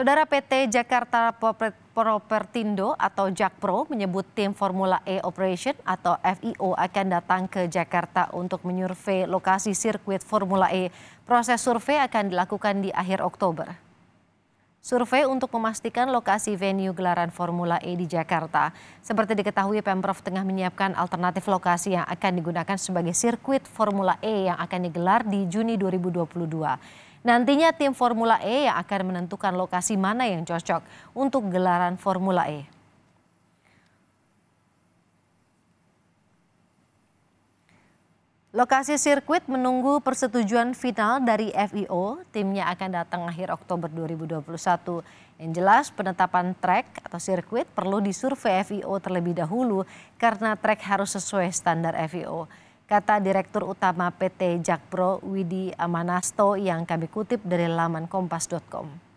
Saudara PT Jakarta Propertindo atau Jakpro menyebut tim Formula E Operation atau FIO akan datang ke Jakarta untuk menyurvei lokasi sirkuit Formula E. Proses survei akan dilakukan di akhir Oktober survei untuk memastikan lokasi venue gelaran Formula E di Jakarta. Seperti diketahui, Pemprov tengah menyiapkan alternatif lokasi yang akan digunakan sebagai sirkuit Formula E yang akan digelar di Juni 2022. Nantinya tim Formula E yang akan menentukan lokasi mana yang cocok untuk gelaran Formula E. Lokasi sirkuit menunggu persetujuan final dari FIO, timnya akan datang akhir Oktober 2021. Yang jelas penetapan trek atau sirkuit perlu disurvei FIO terlebih dahulu karena trek harus sesuai standar FIO. Kata Direktur Utama PT Jakpro Widi Amanasto yang kami kutip dari laman kompas.com.